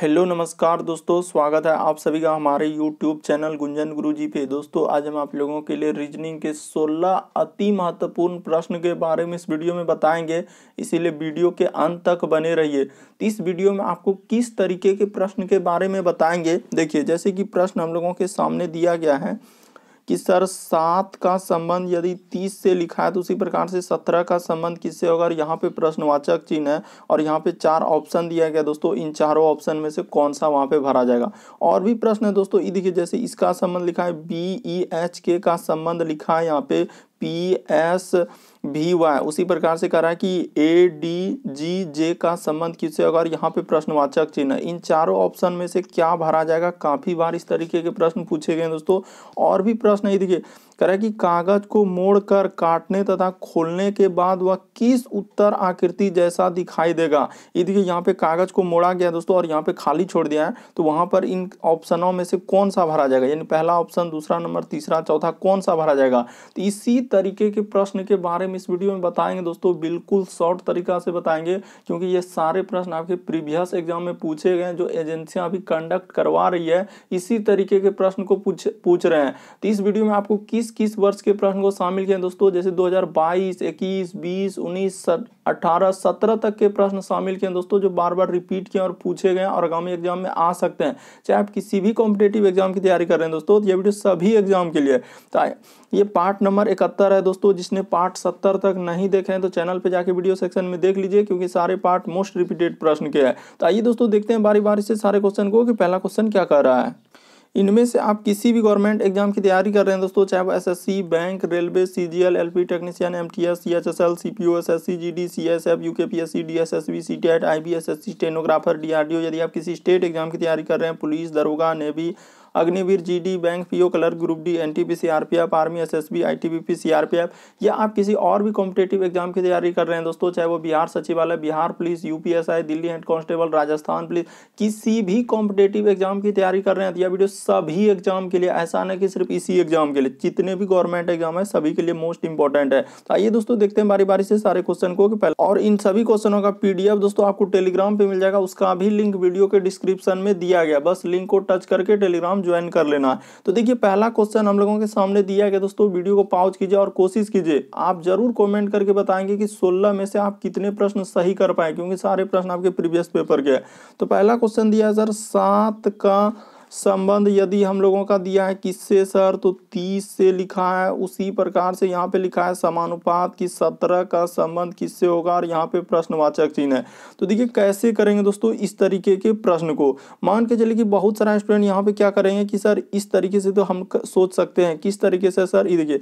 hello नमस्कार दोस्तों स्वागत है आप सभी का हमारे यूट्यूब चैनल गुंजन गुरु जी पे दोस्तों आज हम आप लोगों के लिए रीजनिंग के 16 अति महत्वपूर्ण प्रश्न के बारे में इस वीडियो में बताएंगे इसीलिए वीडियो के अंत तक बने रहिए तो इस वीडियो में आपको किस तरीके के प्रश्न के बारे में बताएंगे देखिए जैसे कि प्रश्न हम लोगों के सामने दिया गया है कि सर सात का संबंध यदि तीस से लिखा है तो उसी प्रकार से सत्रह का संबंध किससे होगा और यहाँ पे प्रश्नवाचक चिन्ह है और यहाँ पे चार ऑप्शन दिया गया दोस्तों इन चारों ऑप्शन में से कौन सा वहाँ पे भरा जाएगा और भी प्रश्न है दोस्तों ये देखिए जैसे इसका संबंध लिखा है बी ई एच के का संबंध लिखा है यहाँ पे पी एस भी वाई उसी प्रकार से कह रहा है कि ए डी जी जे का संबंध किससे होगा और यहाँ पे प्रश्नवाचक चिन्ह इन चारों ऑप्शन में से क्या भरा जाएगा काफ़ी बार इस तरीके के प्रश्न पूछे गए दोस्तों और भी प्रश्न ही देखिए कह रहा है कि कागज को मोड़कर काटने तथा खोलने के बाद वह किस उत्तर आकृति जैसा दिखाई देगा ये देखिए यहाँ पे कागज को मोड़ा गया दोस्तों और यहाँ पे खाली छोड़ दिया है तो वहां पर इन ऑप्शनों में से कौन सा भरा जाएगा यानी पहला ऑप्शन दूसरा नंबर तीसरा चौथा कौन सा भरा जाएगा तो इसी तरीके के प्रश्न के बारे में इस वीडियो में बताएंगे दोस्तों बिल्कुल शॉर्ट तरीका से बताएंगे क्योंकि ये सारे प्रश्न आपके प्रीवियस एग्जाम में पूछे गए जो एजेंसियां अभी कंडक्ट करवा रही है इसी तरीके के प्रश्न को पूछ पूछ रहे हैं तो इस वीडियो में आपको किस किस किस वर्ष के प्रश्न को शामिल किया दोस्तों जैसे 2022, 21, 20, 19, 18, 17 तक के प्रश्न शामिल किए दोस्तों जो बार बार रिपीट किए और पूछे गए और आगामी एग्जाम में आ सकते हैं चाहे आप किसी भी कॉम्पिटेटिव एग्जाम की तैयारी कर रहे हैं दोस्तों तो ये वीडियो सभी एग्जाम के लिए तो ये पार्ट नंबर इकहत्तर है दोस्तों जिसने पार्ट सत्तर तक नहीं देखे हैं तो चैनल पर जाके वीडियो सेक्शन में देख लीजिए क्योंकि सारे पार्ट मोस्ट रिपीटेड प्रश्न के हैं तो आइए दोस्तों देखते हैं बारी बारी से सारे क्वेश्चन को कि पहला क्वेश्चन क्या कर रहा है इनमें से आप किसी भी गवर्नमेंट एग्जाम की तैयारी कर रहे हैं दोस्तों चाहे वो SSC bank railway CGL LP technician MTS CHSL CPO SSC GD CSF UKPSC DSSB CTET IBSSC stenographer DRDO यदि आप किसी स्टेट एग्जाम की तैयारी कर रहे हैं पुलिस दरोगा navy Agniveer GD bank PO clerk group D NTP CRPF army SSB ITBP CRPF या आप किसी और भी कॉम्पिटेटिव एग्जाम की तैयारी कर रहे हैं दोस्तों चाहे वो बिहार सचिवालय Bihar police UPSI Delhi head constable Rajasthan police किसी भी कॉम्पिटेटिव एग्जाम की तैयारी कर रहे हैं तो यह वीडियो सभी एग्जाम के लिए ऐसा ना कि सिर्फ इसी एग्जाम के लिए जितने भी गवर्नमेंट एग्जाम है सभी के लिए मोस्ट इंपॉर्टेंट है तो आइए दोस्तों देखते हैं बारी बारी से सारे क्वेश्चन को पहले और इन सभी क्वेश्चनों का पीडीएफ दोस्तों आपको टेलीग्राम पे मिल जाएगा उसका भी लिंक वीडियो के डिस्क्रिप्शन में दिया गया बस लिंक को टच करके टेलीग्राम ज्वाइन कर लेना है तो देखिए पहला क्वेश्चन हम लोगों के सामने दिया गया दोस्तों वीडियो को पाउच कीजिए और कोशिश कीजिए आप जरूर कॉमेंट करके बताएंगे कि सोलह में से आप कितने प्रश्न सही कर पाए क्योंकि सारे प्रश्न आपके प्रीवियस पेपर के हैं तो पहला क्वेश्चन दिया है सर सात का संबंध यदि हम लोगों का दिया है किससे सर तो तीस से लिखा है उसी प्रकार से यहाँ पे लिखा है समानुपात की सत्रह का संबंध किससे होगा और यहाँ पे प्रश्नवाचक चिन्ह है तो देखिए कैसे करेंगे दोस्तों इस तरीके के प्रश्न को मान के चलिए कि बहुत सारा स्टूडेंट यहाँ पे क्या करेंगे कि सर इस तरीके से तो हम सोच सकते हैं किस तरीके से सर ये देखिए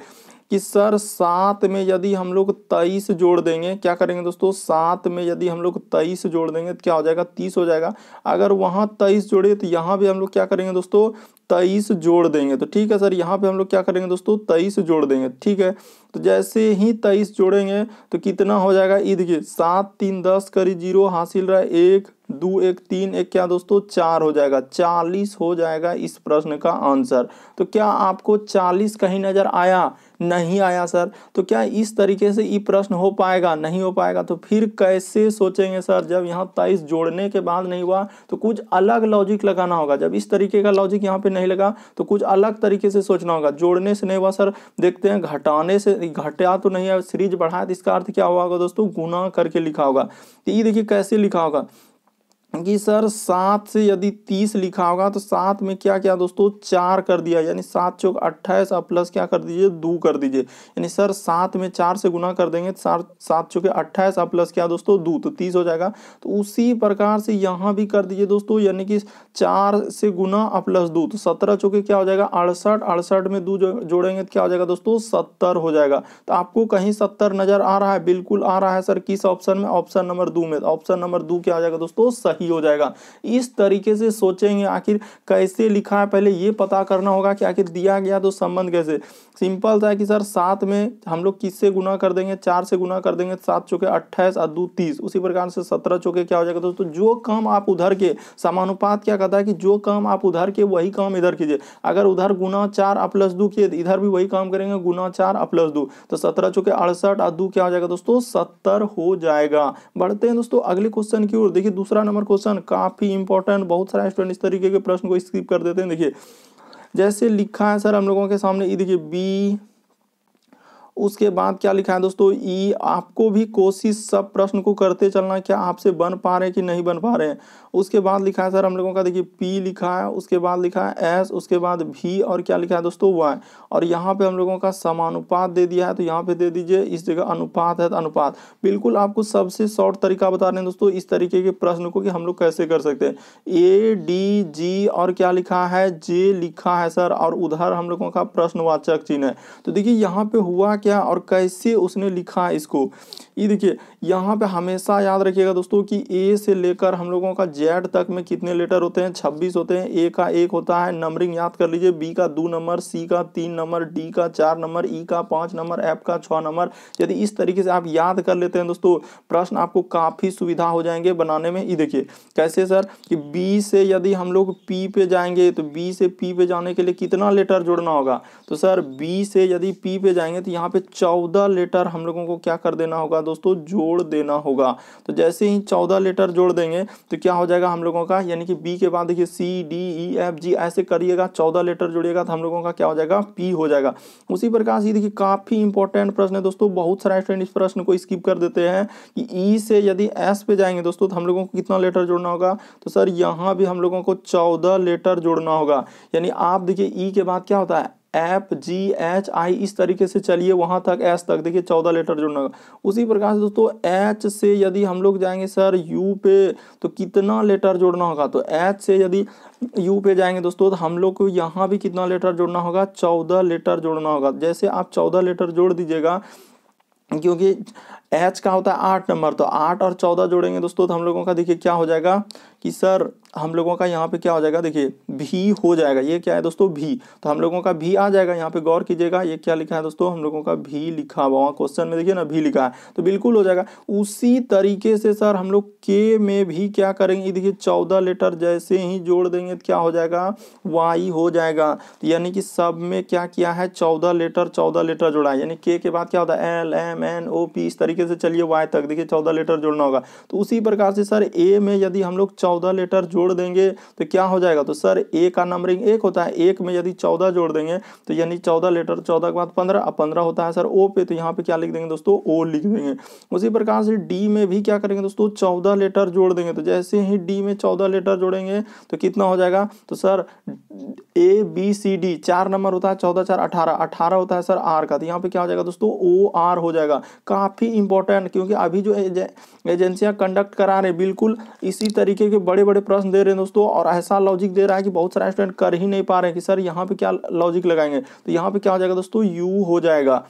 कि सर सात में यदि हम लोग तेईस जोड़ देंगे क्या करेंगे दोस्तों सात में यदि हम लोग तेईस जोड़ देंगे तो क्या हो जाएगा तीस हो जाएगा अगर वहाँ तेईस जोड़े तो यहाँ भी हम लोग क्या करेंगे दोस्तों तेईस जोड़ देंगे तो ठीक है सर यहाँ पे हम लोग क्या करेंगे दोस्तों तेईस जोड़ देंगे ठीक है तो जैसे ही तेईस जोड़ेंगे तो कितना हो जाएगा ईद के सात तीन दस करी जीरो हासिल रहा एक दो एक तीन एक क्या दोस्तों चार हो जाएगा चालीस हो जाएगा इस प्रश्न का आंसर तो क्या आपको चालीस कहीं नज़र आया नहीं आया सर तो क्या इस तरीके से ये प्रश्न हो पाएगा नहीं हो पाएगा तो फिर कैसे सोचेंगे सर जब यहाँ तेईस जोड़ने के बाद नहीं हुआ तो कुछ अलग लॉजिक लगाना होगा जब इस तरीके का लॉजिक यहाँ पे नहीं लगा तो कुछ अलग तरीके से सोचना होगा जोड़ने से नहीं हुआ सर देखते हैं घटाने से यदि घटा तो नहीं है सीरीज बढ़ाया तो इसका अर्थ क्या हुआ होगा दोस्तों गुना करके लिखा होगा तो ये देखिए कैसे लिखा होगा कि सर सात से यदि तीस लिखा होगा तो सात में क्या क्या दोस्तों चार कर दिया यानी सात चौक अट्ठाईस और प्लस क्या कर दीजिए दो कर दीजिए यानी सर सात में चार से गुना कर देंगे तो सात सात चौके अट्ठाईस और प्लस क्या दोस्तों दो तो तीस हो जाएगा तो उसी प्रकार से यहाँ भी कर दीजिए दोस्तों यानी कि चार से गुना और प्लस दो तो सत्रह चौके क्या हो जाएगा अड़सठ अड़सठ में दो जोड़ेंगे तो क्या हो जाएगा दोस्तों सत्तर हो जाएगा तो आपको कहीं सत्तर नजर आ रहा है बिल्कुल आ रहा है सर किस ऑप्शन में ऑप्शन नंबर दो में तो ऑप्शन नंबर दो क्या हो जाएगा दोस्तों सही ही हो जाएगा इस तरीके से सोचेंगे आखिर कैसे लिखा है पहले ये पता करना होगा कि आखिर दिया गया तो संबंध कैसे सिंपल था कि सर सात में हम लोग किससे गुना कर देंगे चार से गुना कर देंगे सात चौके अट्ठाईस और दो तीस उसी प्रकार से सत्रह चौके क्या हो जाएगा दोस्तों तो जो काम आप उधर के समानुपात क्या कहता है कि जो काम आप उधर के वही काम इधर कीजिए अगर उधर गुना चार प्लस दो किए तो इधर भी वही काम करेंगे गुना चार प्लस दो तो सत्रह चौके अड़सठ और दो क्या हो जाएगा दोस्तों सत्तर हो जाएगा बढ़ते हैं दोस्तों अगले क्वेश्चन की ओर देखिए दूसरा नंबर क्वेश्चन काफ़ी इंपॉर्टेंट बहुत सारे स्टूडेंट इस तरीके के प्रश्न को स्किप कर देते हैं देखिए जैसे लिखा है सर हम लोगों के सामने ये देखिए बी उसके बाद क्या लिखा है दोस्तों ई आपको भी कोशिश सब प्रश्न को करते चलना क्या आपसे बन पा रहे हैं कि नहीं बन पा रहे हैं उसके बाद लिखा है सर हम लोगों का देखिए पी लिखा है उसके बाद लिखा है एस उसके बाद भी और क्या लिखा है दोस्तों वाई और यहाँ पे हम लोगों का समानुपात दे दिया है तो यहाँ पे दे दीजिए इस जगह अनुपात है तो अनुपात बिल्कुल आपको सबसे शॉर्ट तरीका बता रहे हैं दोस्तों इस तरीके के प्रश्न को कि हम लोग कैसे कर सकते हैं ए डी जी और क्या लिखा है जे लिखा है सर और उधर हम लोगों का प्रश्नवाचक चिन्ह है तो देखिए यहाँ पे हुआ क्या और कैसे उसने लिखा इसको ये देखिए यहाँ पे हमेशा याद रखिएगा दोस्तों कि ए से लेकर हम लोगों का जेड तक में कितने लेटर होते हैं छब्बीस होते हैं ए का एक होता है नंबरिंग याद कर लीजिए बी का दो नंबर सी का तीन नंबर डी का चार नंबर ई e का पाँच नंबर एफ का छः नंबर यदि इस तरीके से आप याद कर लेते हैं दोस्तों प्रश्न आपको काफ़ी सुविधा हो जाएंगे बनाने में ये देखिए कैसे सर कि बी से यदि हम लोग पी पे जाएंगे तो बी से पी पे जाने के लिए कितना लेटर जोड़ना होगा तो सर बी से यदि पी पे जाएंगे तो यहाँ पे चौदह लेटर हम लोगों को क्या कर देना होगा दोस्तों जोड़ देना होगा तो जैसे ही चौदह लेटर जोड़ देंगे तो क्या हो जाएगा हम लोगों का यानी कि बी के बाद देखिए C D E F G ऐसे करिएगा चौदह लेटर जोड़िएगा तो हम लोगों का क्या हो जाएगा पी हो जाएगा उसी प्रकार से देखिए काफ़ी इंपॉर्टेंट प्रश्न है दोस्तों बहुत सारे स्टूडेंट इस प्रश्न को स्किप कर देते हैं कि ई e से यदि एस पे जाएंगे दोस्तों तो हम लोगों को कितना लेटर जोड़ना होगा तो सर यहाँ भी हम लोगों को चौदह लेटर जोड़ना होगा यानी आप देखिए ई e के बाद क्या होता है एप जी एच आई इस तरीके से चलिए वहाँ तक एस तक देखिए चौदह लेटर जुड़ना होगा उसी प्रकार से दोस्तों एच से यदि हम लोग जाएंगे सर यू पे तो कितना लेटर जोड़ना होगा तो एच से यदि यू पे जाएंगे दोस्तों तो हम लोग को यहाँ भी कितना लेटर जोड़ना होगा चौदह लेटर जोड़ना होगा जैसे आप चौदह लेटर जोड़ दीजिएगा क्योंकि एच का होता है आठ नंबर तो आठ और चौदह जोड़ेंगे दोस्तों तो हम लोगों का देखिए क्या हो जाएगा कि सर हम लोगों का यहाँ पे क्या हो जाएगा देखिए भी हो जाएगा ये क्या है दोस्तों भी तो हम लोगों का भी आ जाएगा यहाँ पे गौर कीजिएगा ये क्या लिखा है दोस्तों हम लोगों का भी लिखा हुआ वहाँ क्वेश्चन में देखिए ना भी लिखा है तो बिल्कुल हो जाएगा उसी तरीके से सर हम लोग के में भी क्या करेंगे देखिए चौदह लेटर जैसे ही जोड़ देंगे तो क्या हो जाएगा वाई हो जाएगा तो यानी कि सब में क्या किया है चौदह लेटर चौदह लेटर जोड़ा है यानी के के बाद क्या होता है L M N O P इस तरीके से चलिए वाई तक देखिए चौदह लेटर जोड़ना होगा तो उसी प्रकार से सर ए में यदि हम लोग चौदह लेटर जोड़ जोड़ देंगे तो क्या हो जाएगा तो सर ए का नंबरिंग एक होता है एक में यदि चौदह जोड़ देंगे तो यानी चौदह लेटर चौदह के बाद पंद्रह अब पंद्रह होता है सर ओ पे तो यहाँ पे क्या लिख देंगे दोस्तों ओ लिख देंगे उसी प्रकार से डी में भी क्या करेंगे दोस्तों चौदह लेटर जोड़ देंगे तो जैसे ही डी में चौदह लेटर जोड़ेंगे तो कितना हो जाएगा तो sir A B C D चार नंबर होता है चौदह चार अठारह अठारह होता है सर आर का तो यहाँ पे क्या हो जाएगा दोस्तों ओ आर हो जाएगा काफ़ी इंपॉर्टेंट क्योंकि अभी जो एजेंसियां कंडक्ट करा रहे बिल्कुल इसी तरीके के बड़े बड़े प्रश्न क्वेश्चन दे रहे हैं दोस्तों और ऐसा लॉजिक दे रहा है कि बहुत सारे स्टूडेंट कर ही नहीं पा रहे हैं कि सर यहाँ पे क्या लॉजिक लगाएंगे तो यहाँ पे क्या हो जाएगा दोस्तों यू हो जाएगा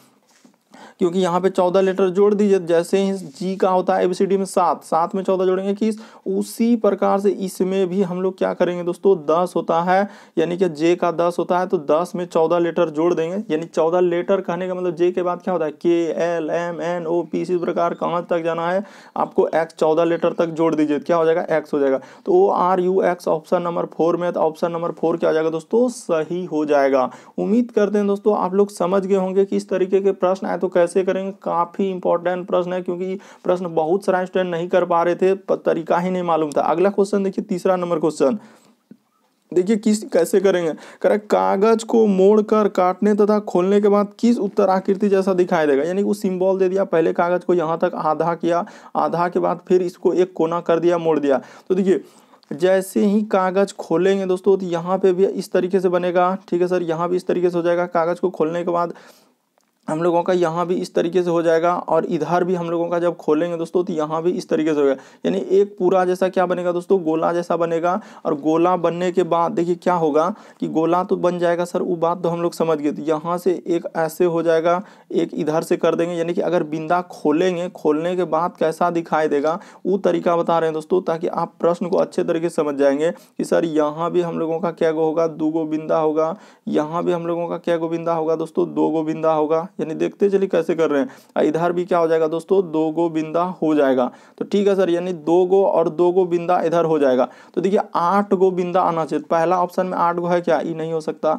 क्योंकि यहाँ पे चौदह लेटर जोड़ दीजिए जैसे ही जी का होता है एबीसीडी में सात सात में चौदह जोड़ेंगे इक्कीस उसी प्रकार से इसमें भी हम लोग क्या करेंगे दोस्तों दस होता है यानी कि जे का दस होता है तो दस में चौदह लेटर जोड़ देंगे यानी चौदह लेटर कहने का मतलब जे के बाद क्या होता है के L M N O P इसी प्रकार कहाँ तक जाना है आपको एक्स चौदह लेटर तक जोड़ दीजिए क्या हो जाएगा एक्स हो जाएगा तो O R U X option number four में तो ऑप्शन नंबर फोर क्या हो जाएगा दोस्तों सही हो जाएगा उम्मीद करते हैं दोस्तों आप लोग समझ गए होंगे कि इस तरीके के प्रश्न आए तो तो कैसे करेंगे काफ़ी इंपॉर्टेंट प्रश्न है क्योंकि प्रश्न बहुत सारा स्टूडेंट नहीं कर पा रहे थे तरीका ही नहीं मालूम था अगला क्वेश्चन देखिए तीसरा नंबर क्वेश्चन देखिए किस कैसे करेंगे करें कागज को मोड़कर काटने तथा खोलने के बाद किस उत्तर आकृति जैसा दिखाई देगा यानी कि वो सिंबल दे दिया पहले कागज को यहाँ तक आधा किया आधा के बाद फिर इसको एक कोना कर दिया मोड़ दिया तो देखिए जैसे ही कागज खोलेंगे दोस्तों तो यहाँ पे भी इस तरीके से बनेगा ठीक है सर यहाँ भी इस तरीके से हो जाएगा कागज को खोलने के बाद हम लोगों का यहाँ भी इस तरीके से हो जाएगा और इधर भी हम लोगों का जब खोलेंगे दोस्तों तो यहाँ भी इस तरीके से होगा यानी एक पूरा जैसा क्या बनेगा दोस्तों गोला जैसा बनेगा और गोला बनने के बाद देखिए क्या होगा कि गोला तो बन जाएगा सर वो बात तो हम लोग समझ गए तो यहाँ से एक ऐसे हो जाएगा एक इधर से कर देंगे यानी कि अगर बिंदा खोलेंगे खोलने के बाद कैसा दिखाई देगा वो तरीका बता रहे हैं दोस्तों ताकि आप प्रश्न को अच्छे तरीके से समझ जाएंगे कि सर यहाँ भी हम लोगों का क्या गो होगा दो गो बिंदा होगा यहाँ भी हम लोगों का क्या बिंदा होगा दोस्तों दो गो बिंदा होगा यानी देखते चलिए कैसे कर रहे हैं इधर भी क्या हो जाएगा दोस्तों दो गो बिंदा हो जाएगा तो ठीक है सर यानी दो गो और दो गो बिंदा इधर हो जाएगा तो देखिए आठ गो बिंदा आना चाहिए पहला ऑप्शन में आठ गो है क्या ये नहीं हो सकता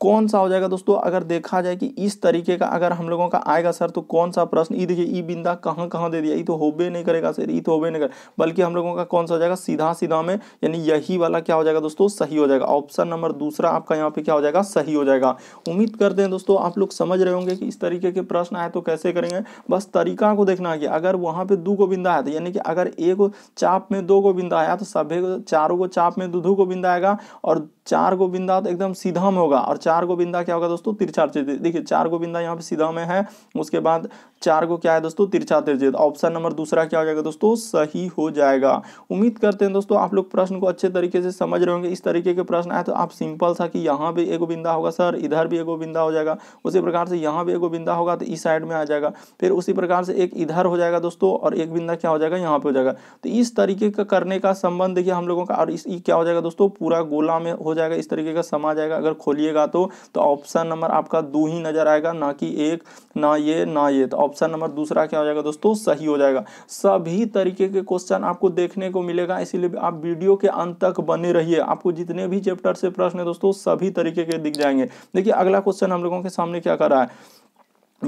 कौन सा हो जाएगा दोस्तों अगर देखा जाए कि इस तरीके का अगर हम लोगों का आएगा सर तो कौन सा प्रश्न ई देखिए ई बिंदा कहाँ कहाँ दे दिया ई तो होबे नहीं करेगा सर ई तो होबे नहीं करेगा बल्कि हम लोगों का कौन सा हो जाएगा सीधा सीधा में यानी यही वाला क्या हो जाएगा दोस्तों सही हो जाएगा ऑप्शन नंबर दूसरा आपका यहाँ पे क्या हो जाएगा सही हो जाएगा उम्मीद करते हैं दोस्तों आप लोग समझ रहे होंगे कि इस तरीके के प्रश्न आए तो कैसे करेंगे बस तरीका को देखना है कि अगर वहाँ पे दो को बिंदा आया तो यानी कि अगर एक चाप में दो को बिंदा आया तो सभी चारों को चाप में दो को बिंदा आएगा और चार गो बिंदा तो एकदम सीधा में होगा और चार गो बिंदा क्या होगा दोस्तों तिरछा त्रिज्य देखिए चार गो बिंदा यहाँ पे सीधा में है उसके बाद चार गो क्या है दोस्तों तिरछा त्रिज्य ऑप्शन नंबर दूसरा क्या हो जाएगा दोस्तों सही हो जाएगा उम्मीद करते हैं दोस्तों आप लोग प्रश्न को अच्छे तरीके से समझ रहे होंगे इस तरीके के प्रश्न आए तो आप सिंपल सा कि यहाँ भी एगो बिंदा होगा सर इधर भी एगो बिंदा हो जाएगा उसी प्रकार से यहाँ भी एगो बिंदा होगा तो इस साइड में आ जाएगा फिर उसी प्रकार से एक इधर हो जाएगा दोस्तों और एक बिंदा क्या हो जाएगा यहाँ पे हो जाएगा तो इस तरीके का करने का संबंध देखिए हम लोगों का और क्या हो जाएगा दोस्तों पूरा गोला में हो जाएगा इस तरीके का सम आ जाएगा अगर खोलिएगा तो तो ऑप्शन नंबर आपका दो ही नज़र आएगा ना कि एक ना ये ना ये तो ऑप्शन नंबर दूसरा क्या हो जाएगा दोस्तों सही हो जाएगा सभी तरीके के क्वेश्चन आपको देखने को मिलेगा इसीलिए आप वीडियो के अंत तक बने रहिए आपको जितने भी चैप्टर से प्रश्न है दोस्तों सभी तरीके के दिख जाएंगे देखिए अगला क्वेश्चन हम लोगों के सामने क्या कर रहा है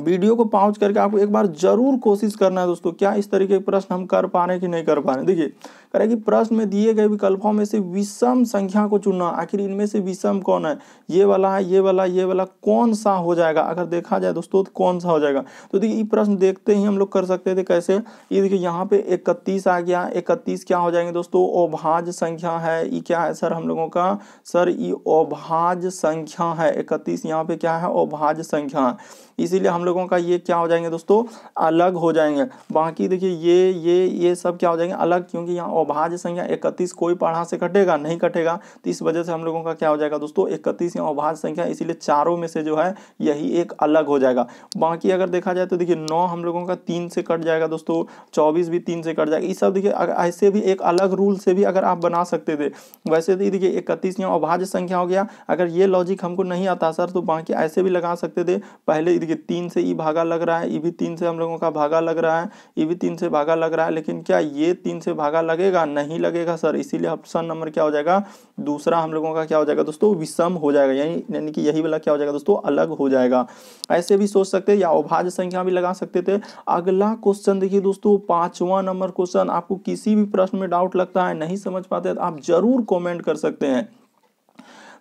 वीडियो को पहुंच करके आपको एक बार जरूर कोशिश करना है दोस्तों क्या इस तरीके के प्रश्न हम कर पा रहे हैं कि नहीं कर पा रहे देखिए कह रहे कि प्रश्न में दिए गए विकल्पों में से विषम संख्या को चुनना आखिर इनमें से विषम कौन है ये वाला है ये वाला ये वाला कौन सा हो जाएगा अगर देखा जाए दोस्तों तो कौन सा हो जाएगा तो देखिए ये प्रश्न देखते ही हम लोग कर सकते थे कैसे ये देखिए यहाँ पे इकतीस आ गया इकतीस क्या हो जाएंगे दोस्तों ओभाज संख्या है ये क्या है सर हम लोगों का सर ये ओभाज संख्या है इकतीस यहाँ पे क्या है ओभाज संख्या है इसीलिए हम लोगों का ये क्या हो जाएंगे दोस्तों अलग हो जाएंगे बाकी देखिए ये ये ये सब क्या हो जाएंगे अलग क्योंकि यहाँ अभाज्य संख्या इकतीस कोई पढ़ा से कटेगा नहीं कटेगा तो इस वजह से हम लोगों का क्या हो जाएगा दोस्तों इकतीस यहाँ अभाज्य संख्या इसीलिए चारों में से जो है यही एक अलग हो जाएगा बाकी अगर देखा जाए तो देखिए नौ हम लोगों का तीन से कट जाएगा दोस्तों चौबीस भी तीन से कट जाएगा ये सब देखिए ऐसे भी एक अलग रूल से भी अगर आप बना सकते थे वैसे तो देखिए इकतीस यहाँ अभाज्य संख्या हो गया अगर ये लॉजिक हमको नहीं आता सर तो बाकी ऐसे भी लगा सकते थे पहले देखिए तीन से ई भागा लग रहा है ई भी तीन से हम लोगों का भागा लग रहा है ई भी तीन से भागा लग रहा है लेकिन क्या ये तीन से भागा लगेगा नहीं लगेगा सर इसीलिए ऑप्शन नंबर क्या हो जाएगा दूसरा हम लोगों का क्या हो जाएगा दोस्तों विषम हो जाएगा यही यानी कि यही वाला क्या हो जाएगा दोस्तों अलग हो जाएगा ऐसे भी सोच सकते या अभाज्य संख्या भी लगा सकते थे अगला क्वेश्चन देखिए दोस्तों पांचवा नंबर क्वेश्चन आपको किसी भी प्रश्न में डाउट लगता है नहीं समझ पाते तो आप जरूर कॉमेंट कर सकते हैं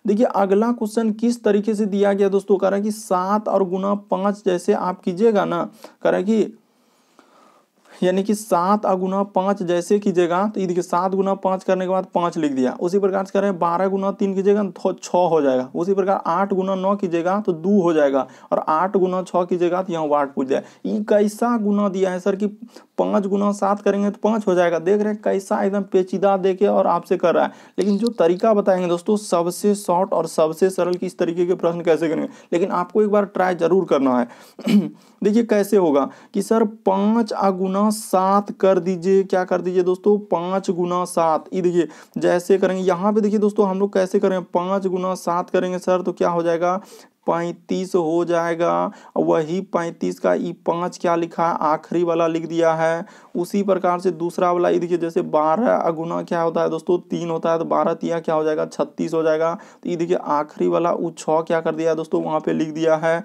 देखिए अगला क्वेश्चन किस तरीके से दिया गया दोस्तों कह रहा है कि सात और गुना पाँच जैसे आप कीजिएगा ना कह रहा है कि यानी कि सात गुना पाँच जैसे कीजिएगा तो तो देखिए सात गुना पाँच करने के बाद पाँच लिख दिया उसी प्रकार से करें बारह गुना तीन कीजिएगा तो छः हो जाएगा उसी प्रकार आठ गुना नौ कीजिएगा तो दो हो जाएगा और आठ गुना छः कीजिएगा तो यहाँ वाट पूछ जाए ये कैसा गुना दिया है सर कि पाँच गुना सात करेंगे तो पाँच हो जाएगा देख रहे हैं कैसा एकदम पेचीदा दे के और आपसे कर रहा है लेकिन जो तरीका बताएंगे दोस्तों सबसे शॉर्ट और सबसे सरल कि इस तरीके के प्रश्न कैसे करेंगे लेकिन आपको एक बार ट्राई जरूर करना है देखिए कैसे होगा कि सर पाँच अगुना सात कर दीजिए क्या कर दीजिए दोस्तों पाँच गुना सात ये देखिए जैसे करेंगे यहाँ पे देखिए दोस्तों हम लोग कैसे करेंगे पाँच गुना सात करेंगे सर तो क्या हो जाएगा पैंतीस हो जाएगा वही पैंतीस का ई पाँच क्या लिखा है आखिरी वाला लिख दिया है उसी प्रकार से दूसरा वाला ये देखिए जैसे बारह अगुना क्या होता है दोस्तों तीन होता है तो बारह तिया क्या हो जाएगा छत्तीस हो जाएगा तो ये देखिए आखिरी वाला वो छः क्या कर दिया है दोस्तों वहाँ पे लिख दिया है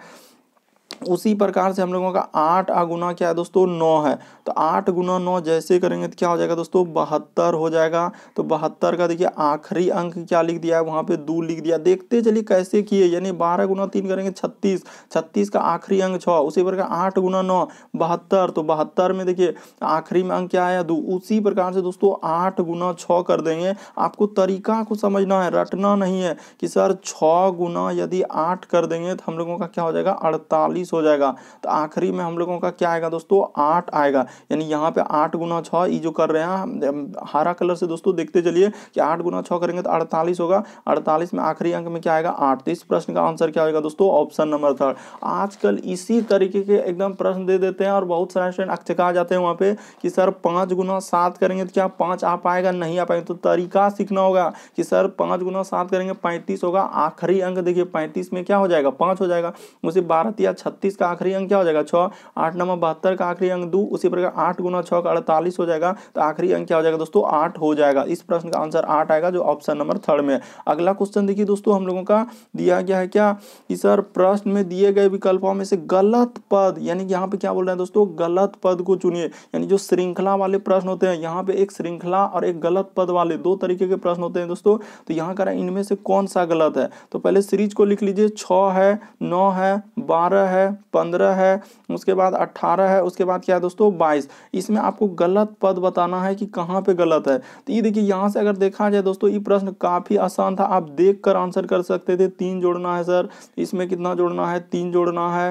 उसी प्रकार से हम लोगों का आठ गुना क्या है दोस्तों नौ है तो आठ गुना नौ जैसे करेंगे तो क्या हो जाएगा दोस्तों बहत्तर हो जाएगा तो बहत्तर का देखिए आखिरी अंक क्या लिख दिया है वहाँ पे दो लिख दिया देखते चलिए कैसे किए यानी बारह गुना तीन करेंगे छत्तीस छत्तीस का आखिरी अंक छः उसी प्रकार आठ गुना नौ बहत्तर तो बहत्तर में देखिए आखिरी में अंक क्या आया दो उसी प्रकार से दोस्तों आठ गुना छः कर देंगे आपको तरीका को समझना है रटना नहीं है कि सर छः गुना यदि आठ कर देंगे तो हम लोगों का क्या हो जाएगा अड़तालीस चालीस हो जाएगा तो आखिरी में हम लोगों का क्या आएगा दोस्तों आठ आएगा यानी यहाँ पे आठ गुना छः ये जो कर रहे हैं हरा कलर से दोस्तों देखते चलिए कि आठ गुना छः करेंगे तो अड़तालीस होगा अड़तालीस में आखिरी अंक में क्या आएगा आठ तो इस प्रश्न का आंसर क्या होगा दोस्तों ऑप्शन नंबर थर्ड आजकल इसी तरीके के एकदम प्रश्न दे देते हैं और बहुत सारे स्टूडेंट अक्चका जाते हैं वहाँ पे कि सर पाँच गुना सात करेंगे तो क्या पाँच आ पाएगा नहीं आ पाएगा तो तरीका सीखना होगा कि सर पाँच गुना सात करेंगे पैंतीस होगा आखिरी अंक देखिए पैंतीस में क्या हो जाएगा पाँच हो जाएगा उसे बारह या छत्तीस का आखिरी अंक क्या हो जाएगा छ आठ नंबर बहत्तर का आखिरी अंक दो उसी प्रकार आठ गुना छः का अड़तालीस हो जाएगा तो आखिरी अंक क्या हो जाएगा दोस्तों आठ हो जाएगा इस प्रश्न का आंसर आठ आएगा जो ऑप्शन नंबर थर्ड में अगला क्वेश्चन देखिए दोस्तों हम लोगों का दिया गया है क्या कि सर प्रश्न में दिए गए विकल्पों में से गलत पद यानी कि यहाँ पे क्या बोल रहे हैं दोस्तों गलत पद को चुनिए यानी जो श्रृंखला वाले प्रश्न होते हैं यहाँ पे एक श्रृंखला और एक गलत पद वाले दो तरीके के प्रश्न होते हैं दोस्तों तो यहाँ कह करें इनमें से कौन सा गलत है तो पहले सीरीज को लिख लीजिए छ है नौ है बारह है है पंद्रह है उसके बाद अट्ठारह है उसके बाद क्या है दोस्तों बाईस इसमें आपको गलत पद बताना है कि कहाँ पे गलत है तो ये देखिए यहाँ से अगर देखा जाए दोस्तों ये प्रश्न काफ़ी आसान था आप देख कर आंसर कर सकते थे तीन जोड़ना है सर इसमें कितना जोड़ना है तीन जोड़ना है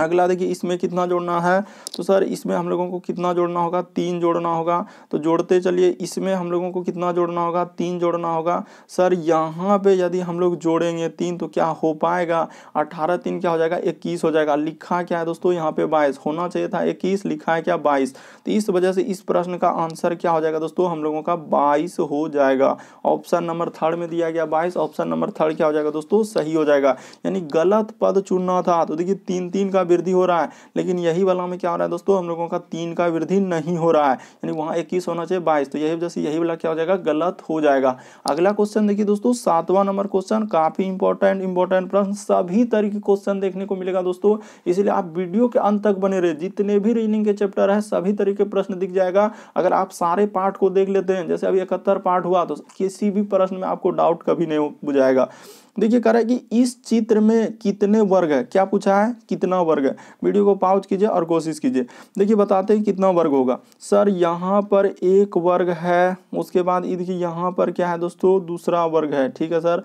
अगला देखिए इसमें कितना जोड़ना है तो सर इसमें हम लोगों को कितना जोड़ना होगा तीन जोड़ना होगा तो जोड़ते चलिए इसमें हम लोगों को कितना जोड़ना होगा तीन जोड़ना होगा सर यहाँ पे यदि हम लोग जोड़ेंगे तीन तो क्या हो पाएगा अठारह तीन क्या हो जाएगा इक्कीस हो जाएगा लिखा क्या है दोस्तों यहाँ पे बाईस होना चाहिए था इक्कीस लिखा है क्या बाईस तो इस वजह से इस प्रश्न का आंसर क्या हो जाएगा दोस्तों हम लोगों का बाईस हो जाएगा ऑप्शन नंबर थर्ड में दिया गया बाईस ऑप्शन नंबर थर्ड क्या हो जाएगा दोस्तों सही हो जाएगा यानी गलत पद चुनना था तो देखिए तीन तीन का का वृद्धि हो रहा है लेकिन यही वाला में क्या हो रहा है दोस्तों हम लोगों का तीन का वृद्धि नहीं हो रहा है यानी वहाँ इक्कीस होना चाहिए बाईस तो यही वजह से यही वाला क्या हो जाएगा गलत हो जाएगा अगला क्वेश्चन देखिए दोस्तों सातवां नंबर क्वेश्चन काफ़ी इंपॉर्टेंट इंपॉर्टेंट प्रश्न सभी तरह के क्वेश्चन देखने को मिलेगा दोस्तों इसलिए आप वीडियो के अंत तक बने रहे जितने भी रीजनिंग के चैप्टर है सभी तरह के प्रश्न दिख जाएगा अगर आप सारे पार्ट को देख लेते हैं जैसे अभी इकहत्तर पार्ट हुआ तो किसी भी प्रश्न में आपको डाउट कभी नहीं बुझाएगा देखिए कह रहा है कि इस चित्र में कितने वर्ग है क्या पूछा है कितना वर्ग है वीडियो को पाउच कीजिए और कोशिश कीजिए देखिए बताते हैं कितना वर्ग होगा सर यहाँ पर एक वर्ग है उसके बाद ये देखिए यहाँ पर क्या है दोस्तों दूसरा वर्ग है ठीक है सर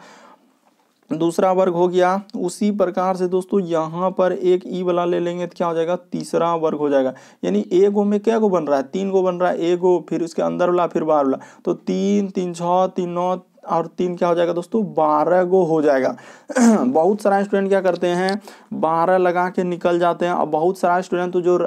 दूसरा वर्ग हो गया उसी प्रकार से दोस्तों यहाँ पर एक ई वाला ले लेंगे तो क्या हो जाएगा तीसरा वर्ग हो जाएगा यानी ए गो में क्या गो बन रहा है तीन गो बन रहा है ए गो फिर उसके अंदर वाला फिर बाहर वाला तो तीन तीन छः तीन नौ और तीन क्या हो जाएगा दोस्तों बारह गो हो जाएगा बहुत सारा स्टूडेंट क्या करते हैं बारह लगा के निकल जाते हैं और बहुत सारा स्टूडेंट तो जो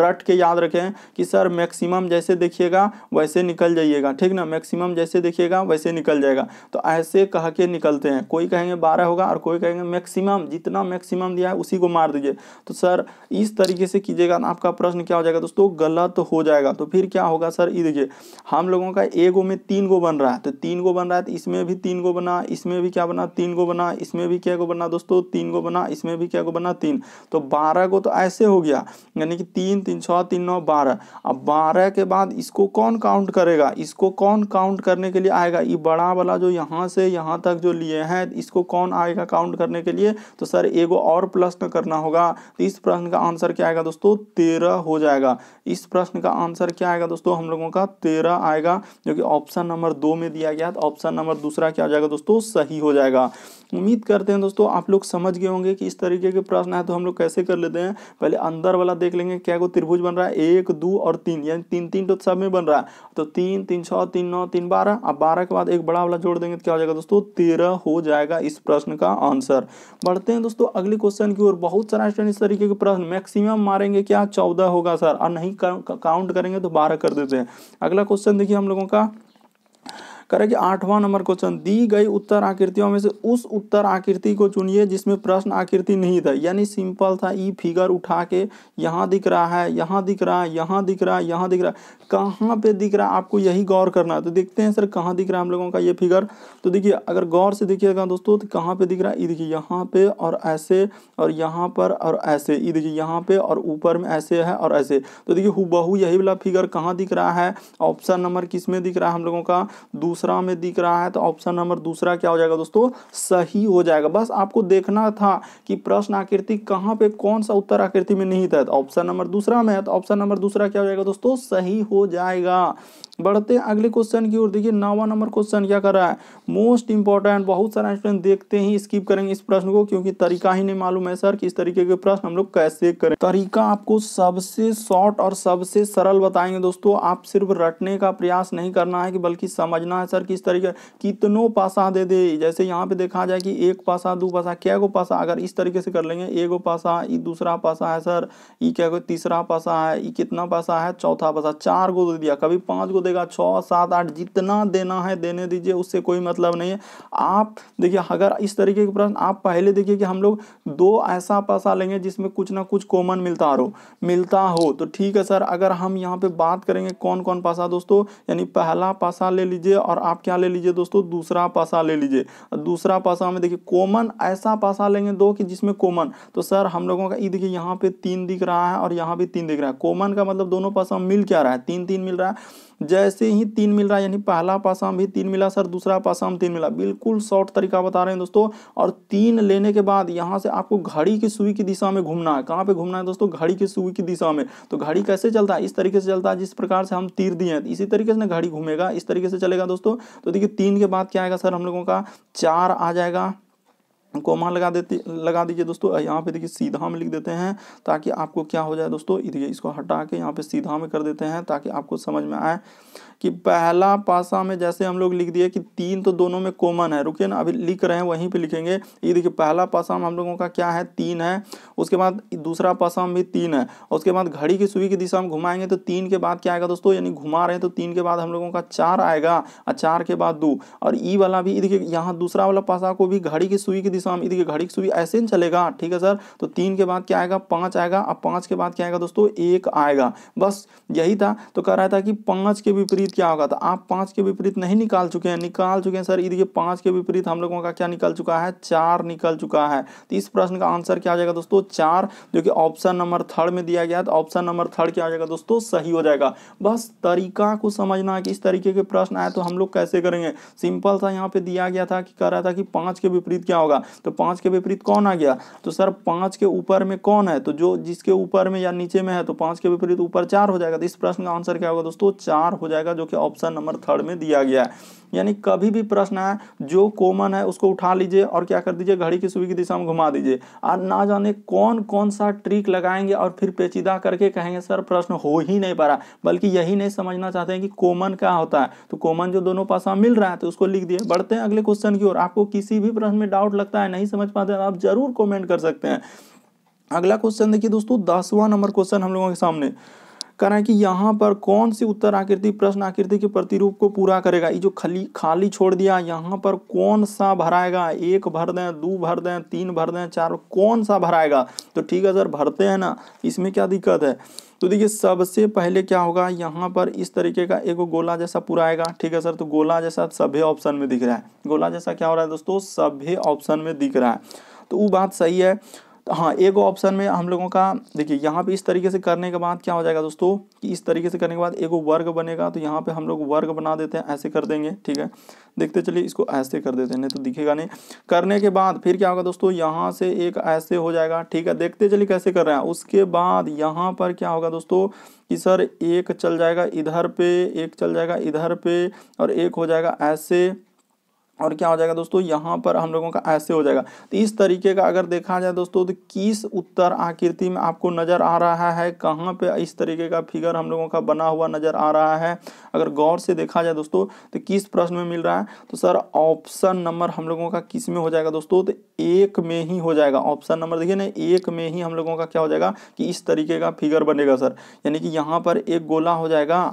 रट के याद रखें कि सर मैक्सिमम जैसे देखिएगा वैसे निकल जाइएगा ठीक ना मैक्सिमम जैसे देखिएगा वैसे निकल जाएगा तो ऐसे कह के निकलते हैं कोई कहेंगे बारह होगा और कोई कहेंगे मैक्सिमम जितना मैक्सिमम दिया है उसी को मार दीजिए तो सर इस तरीके से कीजिएगा आपका प्रश्न क्या हो जाएगा दोस्तों गलत हो जाएगा तो फिर क्या होगा सर ये देखिए हम लोगों का ए में तीन गो बन रहा है तो तीन गो बन बन रहा है तो इसमें भी तीन को बना इसमें भी क्या बना तीन को बना इसमें भी क्या को बना दोस्तों तीन को बना इसमें भी क्या को बना तीन तो बारह को तो ऐसे हो गया यानी कि तीन तीन छः तीन नौ बारह अब बारह के बाद इसको कौन काउंट करेगा इसको कौन काउंट करने के लिए आएगा ये बड़ा वाला जो यहाँ से यहाँ तक जो लिए हैं इसको कौन आएगा काउंट करने के लिए तो सर एगो और प्रश्न करना होगा तो इस प्रश्न का आंसर क्या आएगा दोस्तों तेरह हो जाएगा इस प्रश्न का आंसर क्या आएगा दोस्तों हम लोगों का तेरह आएगा जो कि ऑप्शन नंबर दो में दिया गया तो ऑप्शन नंबर दूसरा क्या हो जाएगा दोस्तों सही हो जाएगा उम्मीद करते हैं दोस्तों आप लोग समझ गए होंगे कि इस तरीके के प्रश्न है तो हम लोग कैसे कर लेते हैं पहले अंदर वाला देख लेंगे क्या को त्रिभुज बन रहा है एक दो और तीन यानी तीन तीन तो सब में बन रहा है तो तीन तीन छः तीन नौ तीन बारह अब बारह के बाद एक बड़ा वाला जोड़ देंगे तो क्या हो जाएगा दोस्तों तेरह हो जाएगा इस प्रश्न का आंसर बढ़ते हैं दोस्तों अगले क्वेश्चन की ओर बहुत सारा स्टूडेंट इस तरीके के प्रश्न मैक्सिमम मारेंगे क्या चौदह होगा सर और नहीं काउंट करेंगे तो बारह कर देते हैं अगला क्वेश्चन देखिए हम लोगों का करे कि आठवां नंबर क्वेश्चन दी गई उत्तर आकृतियों में से उस उत्तर आकृति को चुनिए जिसमें प्रश्न आकृति नहीं था यानी सिंपल था ई फिगर उठा के यहाँ दिख रहा है यहाँ दिख रहा है यहाँ दिख रहा है यहाँ दिख रहा है कहाँ पे दिख रहा है आपको यही गौर करना है तो देखते हैं सर कहाँ दिख रहा है हम लोगों का ये फिगर तो देखिए अगर गौर से देखिएगा दोस्तों तो कहाँ पे दिख रहा है ई देखिए यहाँ पे और ऐसे और यहाँ पर और ऐसे ई देखिए यहाँ पे और ऊपर में ऐसे है और ऐसे तो देखिए हु यही वाला फिगर कहाँ दिख रहा है ऑप्शन नंबर किस में दिख रहा है हम लोगों का दूसरा दूसरा में दिख रहा है तो ऑप्शन नंबर दूसरा क्या हो जाएगा दोस्तों सही हो जाएगा बस आपको देखना था कि प्रश्न आकृति कहाँ पे कौन सा उत्तर आकृति में नहीं था ऑप्शन तो नंबर दूसरा में है तो ऑप्शन नंबर दूसरा क्या हो जाएगा दोस्तों सही हो जाएगा बढ़ते हैं अगले क्वेश्चन की ओर देखिए नवा नंबर क्वेश्चन क्या कर रहा है मोस्ट इंपॉर्टेंट बहुत सारे स्टूडेंट देखते ही स्किप करेंगे इस प्रश्न को क्योंकि तरीका ही नहीं मालूम है सर कि इस तरीके के प्रश्न हम लोग कैसे करें तरीका आपको सबसे शॉर्ट और सबसे सरल बताएंगे दोस्तों आप सिर्फ रटने का प्रयास नहीं करना है कि बल्कि समझना आंसर किस तरीके कितनों पासा दे दे जैसे यहाँ पे देखा जाए कि एक पासा दो पासा क्या गो पासा अगर इस तरीके से कर लेंगे गो पासा ई दूसरा पासा है सर ई क्या गो तीसरा पासा है ई कितना पासा है चौथा पासा चार गो दे दिया कभी पाँच गो देगा छः सात आठ जितना देना है देने दीजिए उससे कोई मतलब नहीं है आप देखिए अगर इस तरीके के प्रश्न आप पहले देखिए कि हम लोग दो ऐसा पासा लेंगे जिसमें कुछ ना कुछ कॉमन मिलता रहो मिलता हो तो ठीक है सर अगर हम यहाँ पे बात करेंगे कौन कौन पासा दोस्तों यानी पहला पासा ले लीजिए और और आप क्या ले लीजिए दोस्तों दूसरा पासा ले लीजिए दूसरा पासा में देखिए कॉमन ऐसा पासा लेंगे दो कि जिसमें कॉमन तो सर हम लोगों का ये देखिए यहाँ पे तीन दिख रहा है और यहाँ भी तीन दिख रहा है कॉमन का मतलब दोनों पासा मिल क्या रहा है तीन तीन मिल रहा है जैसे ही तीन मिल रहा है यानी पहला पासाम भी तीन मिला सर दूसरा पासाम तीन मिला बिल्कुल शॉर्ट तरीका बता रहे हैं दोस्तों और तीन लेने के बाद यहाँ से आपको घड़ी की सुई की दिशा में घूमना है कहाँ पे घूमना है दोस्तों घड़ी की सुई की दिशा में तो घड़ी कैसे चलता है इस तरीके से चलता है जिस प्रकार से हम तीर दिए हैं इसी तरीके से ना घड़ी घूमेगा इस तरीके से चलेगा दोस्तों तो देखिए तीन के बाद क्या आएगा सर हम लोगों का चार आ जाएगा कोमा लगा देती लगा दीजिए दोस्तों यहाँ पे देखिए सीधा में लिख देते हैं ताकि आपको क्या हो जाए दोस्तों इसको हटा के यहाँ पे सीधा में कर देते हैं ताकि आपको समझ में आए कि पहला पासा में जैसे हम लोग लिख दिए कि तीन तो दोनों में कॉमन है रुकिए ना अभी लिख रहे हैं वहीं पे लिखेंगे ये देखिए पहला पासा में हम लोगों का क्या है तीन है उसके बाद दूसरा पासा में भी तीन है और उसके बाद घड़ी की सुई की दिशा में घुमाएंगे तो तीन के बाद क्या आएगा दोस्तों यानी घुमा रहे हैं तो तीन के बाद हम लोगों का चार आएगा और चार के बाद दो और ई वाला भी देखिए यहाँ दूसरा वाला पासा को भी घड़ी की सुई की दिशा में इधर घड़ी की सुई ऐसे ही चलेगा ठीक है सर तो तीन के बाद क्या आएगा पाँच आएगा अब पाँच के बाद क्या आएगा दोस्तों एक आएगा बस यही था तो कह रहा था कि पाँच के विपरीत क्या होगा तो आप पाँच के विपरीत नहीं निकाल चुके हैं निकाल चुके हैं सर इधर पाँच के विपरीत हम लोगों का क्या निकल चुका है चार निकल चुका है तो इस प्रश्न का आंसर क्या आ जाएगा दोस्तों चार जो कि ऑप्शन नंबर थर्ड में दिया गया तो ऑप्शन नंबर थर्ड क्या आ जाएगा दोस्तों सही हो जाएगा बस तरीका को समझना है कि इस तरीके के प्रश्न आए तो हम लोग कैसे करेंगे सिंपल सा यहाँ पे दिया गया था कि कह रहा था कि पाँच के विपरीत क्या होगा तो पांच के विपरीत कौन आ गया तो सर पांच के ऊपर में कौन है तो जो जिसके ऊपर में या नीचे में है तो पांच के विपरीत ऊपर चार हो जाएगा तो इस प्रश्न का आंसर क्या होगा दोस्तों चार हो जाएगा जो कि ऑप्शन नंबर थर्ड में दिया गया है यानी कभी भी प्रश्न है जो कॉमन है उसको उठा लीजिए और क्या कर दीजिए घड़ी की सुई की दिशा में घुमा दीजिए और ना जाने कौन कौन सा ट्रिक लगाएंगे और फिर पेचीदा करके कहेंगे सर प्रश्न हो ही नहीं पा रहा बल्कि यही नहीं समझना चाहते हैं कि कॉमन क्या होता है तो कॉमन जो दोनों पास मिल रहा है तो उसको लिख दिए बढ़ते हैं अगले क्वेश्चन की ओर आपको किसी भी प्रश्न में डाउट लगता है आता है नहीं समझ पाते आप जरूर कॉमेंट कर सकते हैं अगला क्वेश्चन देखिए दोस्तों दसवां नंबर क्वेश्चन हम लोगों के सामने कह रहा है कि यहाँ पर कौन सी उत्तर आकृति प्रश्न आकृति के प्रतिरूप को पूरा करेगा ये जो खाली खाली छोड़ दिया यहाँ पर कौन सा भराएगा एक भर दें दो भर दें तीन भर दें चार कौन सा भराएगा तो ठीक है सर भरते हैं ना इसमें क्या दिक्कत है तो देखिए सबसे पहले क्या होगा यहाँ पर इस तरीके का एक गोला जैसा पूरा आएगा ठीक है सर तो गोला जैसा सभी ऑप्शन में दिख रहा है गोला जैसा क्या हो रहा है दोस्तों सभी ऑप्शन में दिख रहा है तो वो बात सही है तो हाँ एक ऑप्शन में हम लोगों का देखिए यहाँ पे इस तरीके से करने के बाद क्या हो जाएगा दोस्तों कि इस तरीके से करने के बाद एक वर्ग बनेगा तो यहाँ पे हम लोग वर्ग बना देते हैं ऐसे कर देंगे ठीक है देखते चलिए इसको ऐसे कर देते हैं नहीं तो दिखेगा नहीं करने के बाद फिर क्या होगा दोस्तों यहाँ से एक ऐसे हो जाएगा ठीक है देखते चलिए कैसे कर रहे हैं उसके बाद यहाँ पर क्या होगा दोस्तों कि सर एक चल जाएगा इधर पे एक चल जाएगा इधर पे और एक हो जाएगा ऐसे और क्या हो जाएगा दोस्तों यहाँ पर हम लोगों का ऐसे हो जाएगा तो इस तरीके का अगर देखा जाए दोस्तों तो किस उत्तर आकृति में आपको नज़र आ रहा है कहाँ पे इस तरीके का फिगर हम लोगों का बना हुआ नज़र आ रहा है अगर गौर से देखा जाए दोस्तों तो किस प्रश्न में मिल रहा है तो सर ऑप्शन नंबर हम लोगों का किस में हो जाएगा दोस्तों तो एक में ही हो जाएगा ऑप्शन नंबर देखिए ना एक में ही हम लोगों का क्या हो जाएगा कि इस तरीके का फिगर बनेगा सर यानी कि यहाँ पर एक गोला हो जाएगा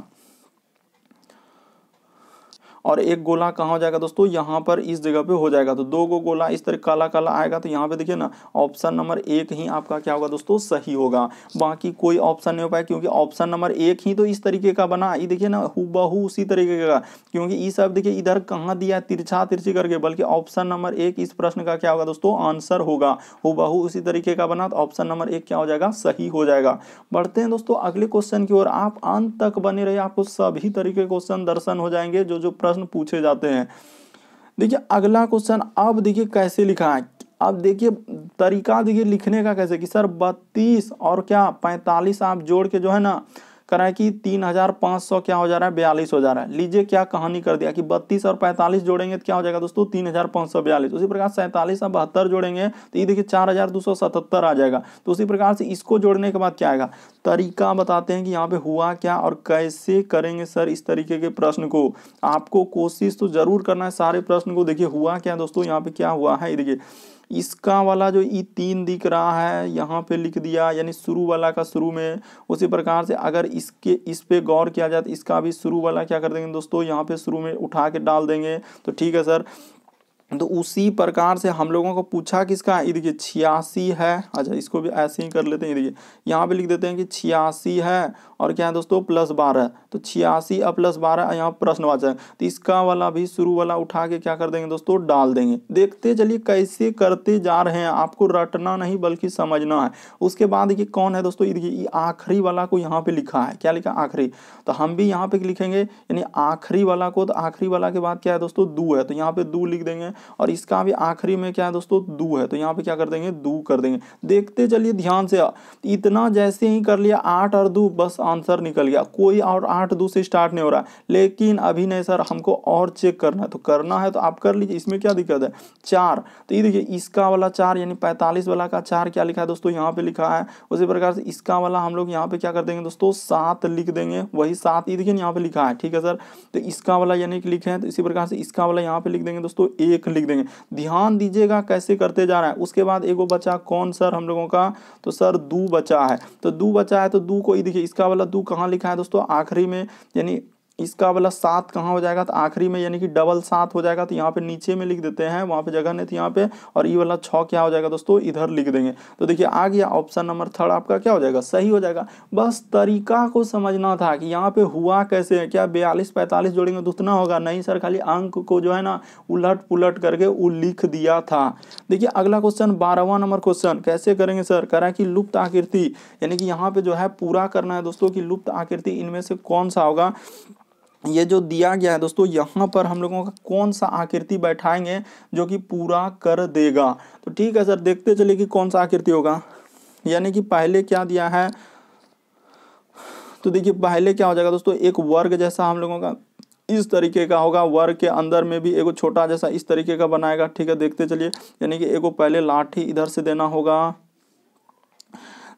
और एक गोला कहाँ हो जाएगा दोस्तों यहाँ पर इस जगह पे हो जाएगा तो दो गो गोला इस तरह काला काला आएगा तो यहाँ पे देखिए ना ऑप्शन नंबर एक ही आपका क्या होगा दोस्तों सही होगा बाकी कोई ऑप्शन नहीं हो पाया क्योंकि ऑप्शन नंबर एक ही तो इस तरीके का बना ये देखिए ना हु उसी तरीके का क्योंकि ये सब देखिए इधर कहाँ दिया तिरछा तिरछी करके बल्कि ऑप्शन नंबर एक इस प्रश्न का क्या होगा दोस्तों आंसर होगा हु उसी तरीके का बना तो ऑप्शन नंबर एक क्या हो जाएगा सही हो जाएगा बढ़ते हैं दोस्तों अगले क्वेश्चन की ओर आप अंत तक बने रहे आपको सभी तरीके क्वेश्चन दर्शन हो जाएंगे जो जो प्रश्न प्रश्न पूछे जाते हैं देखिए अगला क्वेश्चन अब देखिए कैसे लिखा है अब देखिए तरीका देखिए लिखने का कैसे कि सर बत्तीस और क्या पैंतालीस आप जोड़ के जो है ना कह कि तीन हजार पाँच सौ क्या हो जा रहा है बयालीस हो जा रहा है लीजिए क्या कहानी कर दिया कि बत्तीस और पैंतालीस जोड़ेंगे तो क्या हो जाएगा दोस्तों तीन हजार पाँच सौ बयालीस उसी प्रकार सैंतालीस और बहत्तर जोड़ेंगे तो ये देखिए चार हजार दो सौ सतहत्तर आ जाएगा तो उसी प्रकार से इसको जोड़ने के बाद क्या आएगा तरीका बताते हैं कि यहाँ पे हुआ क्या और कैसे करेंगे सर इस तरीके के प्रश्न को आपको कोशिश तो जरूर करना है सारे प्रश्न को देखिए हुआ क्या दोस्तों यहाँ पे क्या हुआ है देखिए इसका वाला जो ई तीन दिख रहा है यहाँ पे लिख दिया यानी शुरू वाला का शुरू में उसी प्रकार से अगर इसके इस पे गौर किया जाए तो इसका भी शुरू वाला क्या कर देंगे दोस्तों यहाँ पे शुरू में उठा के डाल देंगे तो ठीक है सर तो उसी प्रकार से हम लोगों को पूछा किसका ये देखिए छियासी है अच्छा इसको भी ऐसे ही कर लेते हैं देखिए यहाँ पे लिख देते हैं कि छियासी है और क्या है दोस्तों प्लस बारह तो छियासी अब प्लस बारह यहाँ प्रश्नवाचक तो इसका वाला भी शुरू वाला उठा के क्या कर देंगे दोस्तों डाल देंगे देखते चलिए कैसे करते जा रहे हैं आपको रटना नहीं बल्कि समझना है उसके बाद देखिए कौन है दोस्तों ये देखिए आखिरी वाला को यहाँ पे लिखा है क्या लिखा आखिरी तो हम भी यहाँ पे लिखेंगे यानी आखिरी वाला को तो आखिरी वाला के बाद क्या है दोस्तों दू है तो यहाँ पे दो लिख देंगे और इसका भी आखिरी में क्या है दोस्तों दू है तो यहाँ पे क्या कर देंगे दू कर देंगे देखते चलिए ध्यान से इतना जैसे ही कर लिया आठ और दू बस आंसर निकल गया कोई और आठ दू से स्टार्ट नहीं हो रहा लेकिन अभी नहीं सर हमको और चेक करना है तो करना है तो आप कर लीजिए इसमें क्या दिक्कत है चार तो ये देखिए इसका वाला चार यानी पैंतालीस वाला का चार क्या लिखा है दोस्तों यहाँ पे लिखा है उसी प्रकार से इसका वाला हम लोग यहाँ पे क्या कर देंगे दोस्तों सात लिख देंगे वही सात ये देखिए यहाँ पे लिखा है ठीक है सर तो इसका वाला यानी कि लिखे हैं तो इसी प्रकार से इसका वाला यहाँ पे लिख देंगे दोस्तों एक लिख लिख देंगे ध्यान दीजिएगा कैसे करते जा रहा है उसके बाद एगो बचा कौन सर हम लोगों का तो सर दू बचा है तो दू बचा है तो दू को ही देखिए इसका वाला दू कहाँ लिखा है दोस्तों आखिरी में यानी इसका वाला सात कहाँ हो जाएगा तो आखिरी में यानी कि डबल सात हो जाएगा तो यहाँ पे नीचे में लिख देते हैं वहाँ पे जगह नहीं थी यहाँ पे और ये वाला छः क्या हो जाएगा दोस्तों इधर लिख देंगे तो देखिए आ गया ऑप्शन नंबर थर्ड आपका क्या हो जाएगा सही हो जाएगा बस तरीका को समझना था कि यहाँ पे हुआ कैसे है क्या बयालीस पैंतालीस जोड़ेंगे तो उतना होगा नहीं सर खाली अंक को जो है ना उलट पुलट करके वो लिख दिया था देखिए अगला क्वेश्चन बारहवा नंबर क्वेश्चन कैसे करेंगे सर करा कि लुप्त आकृति यानी कि यहाँ पे जो है पूरा करना है दोस्तों की लुप्त आकृति इनमें से कौन सा होगा ये जो दिया गया है दोस्तों यहाँ पर हम लोगों का कौन सा आकृति बैठाएंगे जो कि पूरा कर देगा तो ठीक है सर देखते चले कि कौन सा आकृति होगा यानी कि पहले क्या दिया है तो देखिए पहले क्या हो जाएगा दोस्तों एक वर्ग जैसा हम लोगों का इस तरीके का होगा वर्ग के अंदर में भी एक छोटा जैसा इस तरीके का बनाएगा ठीक है देखते चलिए यानी कि एगो पहले लाठी इधर से देना होगा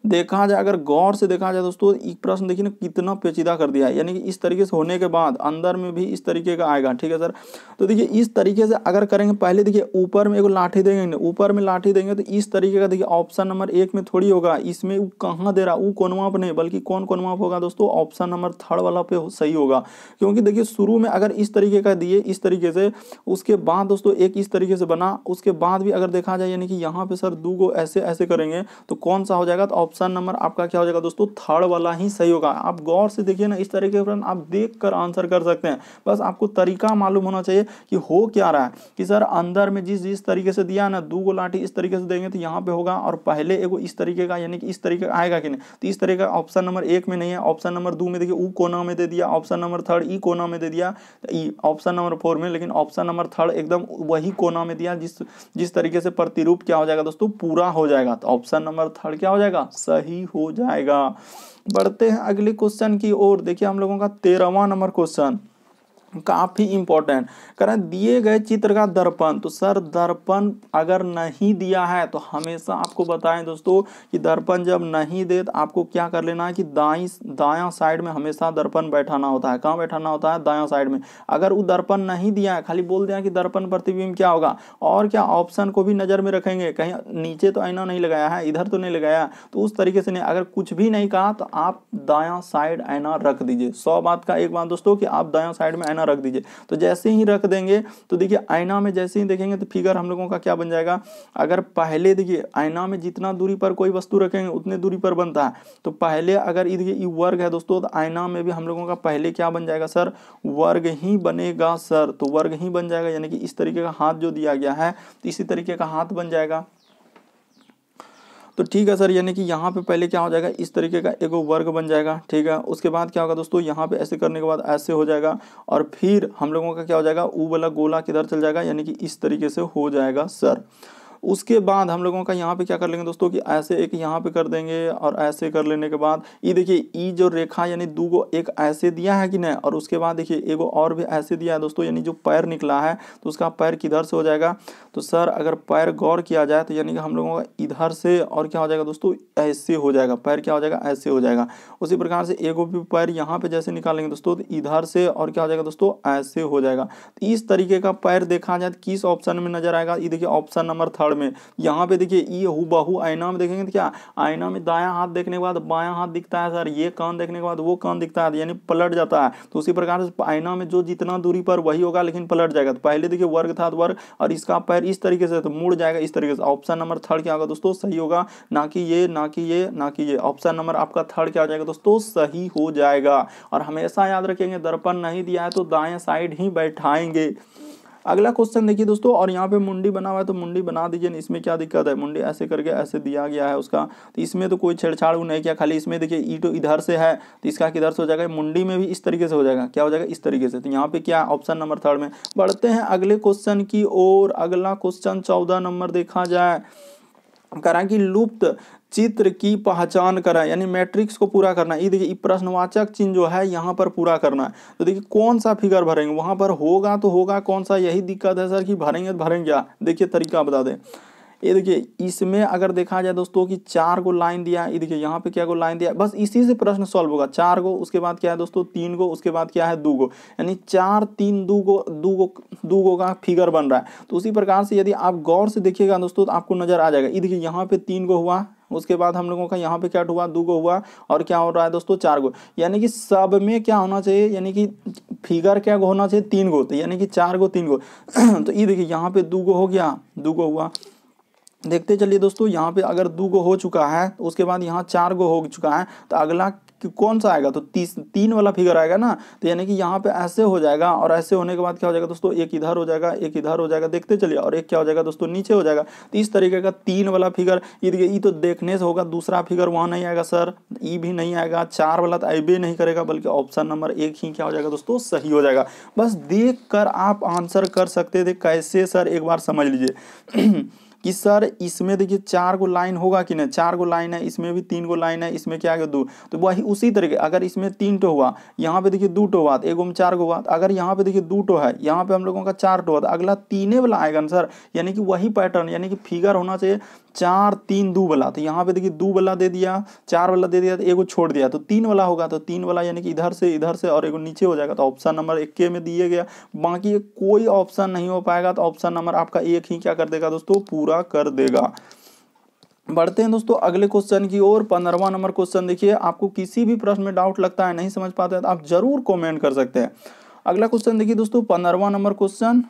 देखा जाए अगर गौर से देखा जाए दोस्तों एक प्रश्न देखिए ना कितना पेचीदा कर दिया है यानी कि इस तरीके से होने के बाद अंदर में भी इस तरीके का आएगा ठीक है सर तो देखिए इस तरीके से अगर करेंगे पहले देखिए ऊपर में एक लाठी देंगे ना ऊपर में लाठी देंगे तो इस तरीके का देखिए ऑप्शन नंबर एक में थोड़ी होगा इसमें वो कहाँ दे रहा वो कोनवा पर नहीं बल्कि कौन कोनवा पर होगा दोस्तों ऑप्शन नंबर थर्ड वाला पे सही होगा क्योंकि देखिए शुरू में अगर इस तरीके का दिए इस तरीके से उसके बाद दोस्तों एक इस तरीके से बना उसके बाद भी अगर देखा जाए यानी कि यहाँ पे सर दो ऐसे ऐसे करेंगे तो कौन सा हो जाएगा तो ऑप्शन नंबर आपका क्या हो जाएगा दोस्तों थर्ड वाला ही सही होगा आप गौर से देखिए ना इस तरीके के आप देख कर आंसर कर सकते हैं बस आपको तरीका मालूम होना चाहिए कि हो क्या रहा है कि सर अंदर में जिस जिस तरीके से दिया ना दो गो लाठी इस तरीके से देंगे तो यहाँ पे होगा और पहले एगो इस तरीके का यानी कि इस तरीके का आएगा कि नहीं तो इस तरीके का ऑप्शन नंबर एक में नहीं है ऑप्शन नंबर दो में देखिए ऊ कोना में दे दिया ऑप्शन नंबर थर्ड ई कोना में दे दिया ऑप्शन नंबर फोर में लेकिन ऑप्शन नंबर थर्ड एकदम वही कोना में दिया जिस जिस तरीके से प्रतिरूप क्या हो जाएगा दोस्तों पूरा हो जाएगा तो ऑप्शन नंबर थर्ड क्या हो जाएगा सही हो जाएगा बढ़ते हैं अगले क्वेश्चन की ओर देखिए हम लोगों का तेरहवा नंबर क्वेश्चन काफ़ी इंपॉर्टेंट करें दिए गए चित्र का दर्पण तो सर दर्पण अगर नहीं दिया है तो हमेशा आपको बताएं दोस्तों कि दर्पण जब नहीं दे तो आपको क्या कर लेना है कि दाई दाया साइड में हमेशा दर्पण बैठाना होता है कहाँ बैठाना होता है दाया साइड में अगर वो दर्पण नहीं दिया है खाली बोल दिया कि दर्पण प्रतिबिंब क्या होगा और क्या ऑप्शन को भी नज़र में रखेंगे कहीं नीचे तो आईना नहीं लगाया है इधर तो नहीं लगाया तो उस तरीके से नहीं अगर कुछ भी नहीं कहा तो आप दाया साइड आईना रख दीजिए सौ बात का एक बात दोस्तों की आप दाया साइड में आईना रख दीजिए तो जैसे ही रख देंगे तो देखिए आईना में जैसे ही देखेंगे तो फिगर हम लोगों का क्या बन जाएगा अगर पहले देखिए आईना में जितना दूरी पर कोई वस्तु रखेंगे उतने दूरी पर बनता है तो पहले अगर ये वर्ग है दोस्तों तो आईना में भी हम लोगों का पहले क्या बन जाएगा सर वर्ग ही बनेगा सर तो वर्ग ही बन जाएगा यानी कि इस तरीके का हाथ जो दिया गया है तो इसी तरीके का हाथ बन जाएगा तो ठीक है सर यानी कि यहाँ पे पहले क्या हो जाएगा इस तरीके का एगो वर्ग बन जाएगा ठीक है उसके बाद क्या होगा दोस्तों यहाँ पे ऐसे करने के बाद ऐसे हो जाएगा और फिर हम लोगों का क्या हो जाएगा ऊ वाला गोला किधर चल जाएगा यानी कि इस तरीके से हो जाएगा सर उसके बाद हम लोगों का यहाँ पे क्या कर लेंगे दोस्तों कि ऐसे एक यहाँ पे कर देंगे और ऐसे कर लेने के बाद ये देखिए ई जो रेखा यानी दो गो एक ऐसे दिया है कि नहीं और उसके बाद देखिए एगो और भी ऐसे दिया है दोस्तों यानी जो पैर निकला है तो उसका पैर किधर से हो जाएगा तो सर अगर पैर गौर किया जाए तो यानी कि हम लोगों का इधर से और क्या हो जाएगा दोस्तों ऐसे हो जाएगा पैर क्या हो जाएगा ऐसे हो जाएगा उसी प्रकार से एगो भी पैर यहाँ पे जैसे निकालेंगे दोस्तों तो इधर से और क्या हो जाएगा दोस्तों ऐसे हो जाएगा तो इस तरीके का पैर देखा जाए तो किस ऑप्शन में नजर आएगा ये देखिए ऑप्शन नंबर थर्ड पहाड़ में यहाँ पे देखिए ये हु बाहू आईना में देखेंगे तो क्या आयना में दाया हाथ देखने के बाद बाया हाथ दिखता है सर ये कान देखने के बाद वो कान दिखता है यानी पलट जाता है तो उसी प्रकार से आयना में जो जितना दूरी पर वही होगा लेकिन पलट जाएगा तो पहले देखिए वर्ग था वर्ग और इसका पैर इस तरीके से तो मुड़ जाएगा इस तरीके से ऑप्शन नंबर थर्ड क्या होगा दोस्तों सही होगा ना कि ये ना कि ये ना कि ये ऑप्शन नंबर आपका थर्ड क्या हो जाएगा दोस्तों सही हो जाएगा और हमेशा याद रखेंगे दर्पण नहीं दिया है तो दाएं साइड ही बैठाएंगे अगला क्वेश्चन देखिए दोस्तों और यहाँ पे मुंडी बना हुआ है तो मुंडी बना दीजिए इसमें क्या दिक्कत है मुंडी ऐसे करके ऐसे दिया गया है उसका तो इसमें तो कोई छेड़छाड़ नहीं किया खाली इसमें देखिए तो इधर से है तो इसका किधर से हो जाएगा मुंडी में भी इस तरीके से हो जाएगा क्या हो जाएगा इस तरीके से तो यहाँ पे क्या ऑप्शन नंबर थर्ड में बढ़ते हैं अगले क्वेश्चन की ओर अगला क्वेश्चन चौदह नंबर देखा जाए करा कि लुप्त चित्र की पहचान करा यानी मैट्रिक्स को पूरा करना ये देखिए प्रश्नवाचक चिन्ह जो है यहाँ पर पूरा करना है तो देखिए कौन सा फिगर भरेंगे वहाँ पर होगा तो होगा कौन सा यही दिक्कत है सर कि भरेंगे तो भरेंगे क्या देखिए तरीका बता दें ये देखिए इसमें अगर देखा जाए दोस्तों कि चार को लाइन दिया है ये देखिए यहाँ पे क्या को लाइन दिया बस इसी से प्रश्न सॉल्व होगा चार को उसके बाद क्या है दोस्तों तीन को उसके बाद क्या है दो को यानी चार तीन दो को दो को दो को का फिगर बन रहा है तो उसी प्रकार से यदि आप गौर से देखिएगा दोस्तों तो आपको नजर आ जाएगा ये देखिए यहाँ पे तीन को हुआ उसके बाद हम लोगों का यहाँ पे क्या हुआ दो गो हुआ और क्या हो रहा है दोस्तों चार गो यानी कि सब में क्या होना चाहिए यानी कि फिगर क्या होना चाहिए तीन गो तो यानी कि चार गो तीन गो तो ये देखिए यहाँ पे दो गो हो गया दो गो हुआ देखते चलिए दोस्तों यहाँ पे अगर दो गो हो चुका है तो उसके बाद यहाँ चार गो हो चुका है तो अगला कि कौन सा आएगा तो तीस तीन वाला फिगर आएगा ना तो यानी कि यहाँ पे ऐसे हो जाएगा और ऐसे होने के बाद क्या हो जाएगा दोस्तों एक इधर हो जाएगा एक इधर हो जाएगा देखते चलिए और एक क्या हो जाएगा दोस्तों नीचे हो जाएगा तो इस तरीके का तीन वाला फिगर ये तो देखने से होगा दूसरा फिगर वहाँ नहीं आएगा सर ई भी नहीं आएगा चार वाला तो आई नहीं करेगा बल्कि ऑप्शन नंबर एक ही क्या हो जाएगा दोस्तों सही हो जाएगा बस देख कर आप आंसर कर सकते थे कैसे सर एक बार समझ लीजिए कि सर इसमें देखिए चार गो लाइन होगा कि नहीं चार गो लाइन है इसमें भी तीन गो लाइन है इसमें क्या दो तो वही उसी तरीके अगर इसमें तीन टो हुआ यहाँ पे देखिए दो टो हुआ एगो में चार गो हुआ तो अगर यहाँ पे देखिए दो टो है यहाँ पे हम लोगों का चार टो हुआ तो अगला तीन वाला आएगा ना सर यानी कि वही पैटर्न यानी कि फिगर होना चाहिए चार तीन दो वाला तो यहाँ पे देखिए दो वाला दे दिया चार वाला दे दिया तो एगो छोड़ दिया तो तीन वाला होगा तो तीन वाला यानी कि इधर से इधर से और एगो नीचे हो जाएगा तो ऑप्शन नंबर एक के में दिए गया बाकी कोई ऑप्शन नहीं हो पाएगा तो ऑप्शन नंबर आपका एक ही क्या कर देगा दोस्तों पूरा कर देगा बढ़ते हैं दोस्तों अगले क्वेश्चन की ओर पंद्रवा नंबर क्वेश्चन देखिए आपको किसी भी प्रश्न में डाउट लगता है नहीं समझ पाते तो आप जरूर कमेंट कर सकते हैं अगला क्वेश्चन देखिए दोस्तों पंद्रवा नंबर क्वेश्चन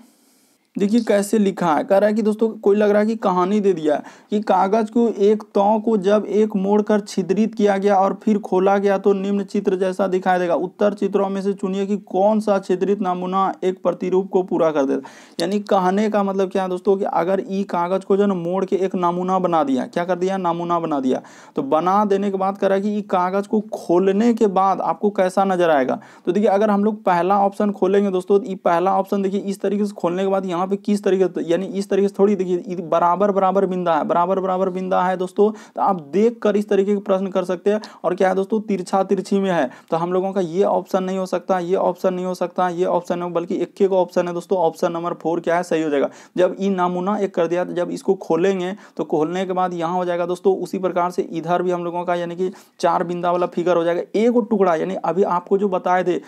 देखिए कैसे लिखा है कह रहा है कि दोस्तों कोई लग रहा है कि कहानी दे दिया कि कागज को एक तौ को जब एक मोड़ कर छिद्रित किया गया और फिर खोला गया तो निम्न चित्र जैसा दिखाई देगा उत्तर चित्रों में से चुनिए कि कौन सा छिद्रित नमूना एक प्रतिरूप को पूरा कर देता यानी कहने का मतलब क्या है दोस्तों कि अगर ई कागज को जो मोड़ के एक नमूना बना दिया क्या कर दिया नमूना बना दिया तो बना देने के बाद कह रहा है कि ई कागज को खोलने के बाद आपको कैसा नजर आएगा तो देखिए अगर हम लोग पहला ऑप्शन खोलेंगे दोस्तों पहला ऑप्शन देखिए इस तरीके से खोलने के बाद यहाँ यहाँ पे किस तरीके यानी इस तरीके से थोड़ी देखिए बराबर बराबर बिंदा है बराबर बराबर बिंदा है दोस्तों तो आप देख कर इस तरीके के प्रश्न कर सकते हैं और क्या है दोस्तों तिरछा तिरछी में है तो हम लोगों का ये ऑप्शन नहीं हो सकता ये ऑप्शन नहीं हो सकता ये ऑप्शन नहीं बल्कि एक एक ऑप्शन है दोस्तों ऑप्शन नंबर फोर क्या है सही हो जाएगा जब ई नामुना एक कर दिया जब इसको खोलेंगे तो खोलने के बाद यहाँ हो जाएगा दोस्तों उसी प्रकार से इधर भी हम लोगों का यानी कि चार बिंदा वाला फिगर हो जाएगा एक टुकड़ा यानी अभी आपको जो बताए थे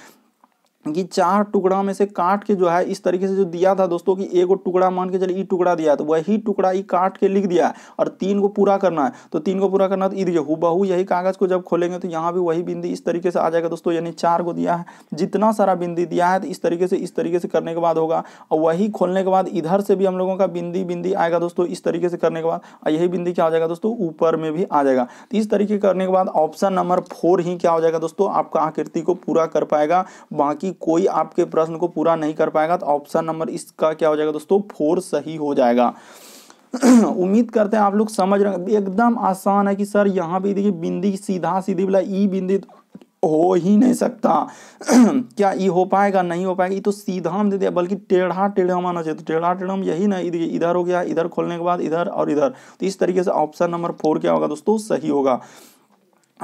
कि चार टुकड़ा में से काट के जो है इस तरीके से जो दिया था दोस्तों कि एक टुकड़ा मान के चलिए ई टुकड़ा दिया तो वही टुकड़ा ई काट के लिख दिया है और तीन को पूरा करना है तो तीन को पूरा करना है तो ई देखिए हुबहू यही कागज को जब खोलेंगे तो यहाँ भी वही बिंदी इस तरीके से आ जाएगा दोस्तों यानी चार को दिया है जितना सारा बिंदी दिया है तो इस तरीके से इस तरीके से करने के बाद होगा और वही खोलने के बाद इधर से भी हम लोगों का बिंदी बिंदी आएगा दोस्तों इस तरीके से करने के बाद और यही बिंदी क्या हो जाएगा दोस्तों ऊपर में भी आ जाएगा तो इस तरीके करने के बाद ऑप्शन नंबर फोर ही क्या हो जाएगा दोस्तों आपका आकृति को पूरा कर पाएगा बाकी कोई आपके प्रश्न को पूरा नहीं कर पाएगा तो ऑप्शन नंबर इसका क्या हो जाएगा दोस्तों फोर सही हो जाएगा उम्मीद करते हैं आप लोग समझ रहे एकदम आसान है कि सर यहाँ भी देखिए बिंदी सीधा सीधी बोला ई बिंदी तो हो ही नहीं सकता क्या ये हो पाएगा नहीं हो पाएगा ये तो सीधा हम दे दिया बल्कि टेढ़ा टेढ़ा माना चाहिए तो टेढ़ा टेढ़ा यही ना इधर हो गया इधर खोलने के बाद इधर और इधर तो इस तरीके से ऑप्शन नंबर फोर क्या होगा दोस्तों सही होगा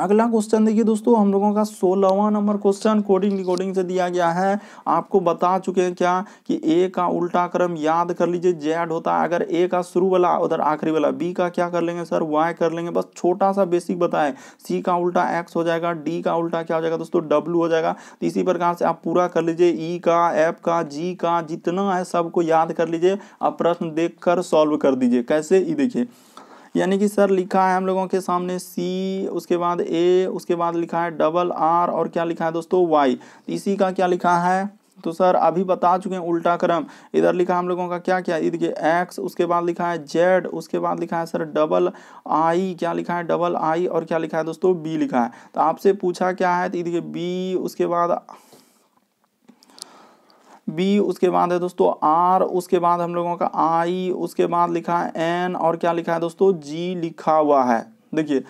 अगला क्वेश्चन देखिए दोस्तों हम लोगों का सोलहवा नंबर क्वेश्चन कोडिंग रिकॉर्डिंग से दिया गया है आपको बता चुके हैं क्या कि ए का उल्टा क्रम याद कर लीजिए जेड होता है अगर ए का शुरू वाला उधर आखिरी वाला बी का क्या कर लेंगे सर वाई कर लेंगे बस छोटा सा बेसिक बताएं सी का उल्टा एक्स हो जाएगा डी का उल्टा क्या हो जाएगा दोस्तों डब्ल्यू हो जाएगा तो इसी प्रकार से आप पूरा कर लीजिए ई e का एफ का जी का जितना है सबको याद कर लीजिए आप प्रश्न देख कर सॉल्व कर दीजिए कैसे ये e देखिए यानी कि सर लिखा है हम लोगों के सामने सी उसके बाद ए उसके बाद लिखा है डबल आर और क्या लिखा है दोस्तों वाई तो इसी का क्या लिखा है तो सर अभी बता चुके हैं उल्टा क्रम इधर लिखा हम लोगों का क्या क्या इधर के एक्स उसके बाद लिखा है जेड उसके बाद लिखा है सर डबल आई क्या लिखा है डबल आई और क्या लिखा है दोस्तों बी लिखा है तो आपसे पूछा क्या है तो इधर के बी उसके बाद बी उसके बाद है दोस्तों आर उसके बाद हम लोगों का आई उसके बाद लिखा है एन और क्या लिखा है दोस्तों जी लिखा हुआ है देखिए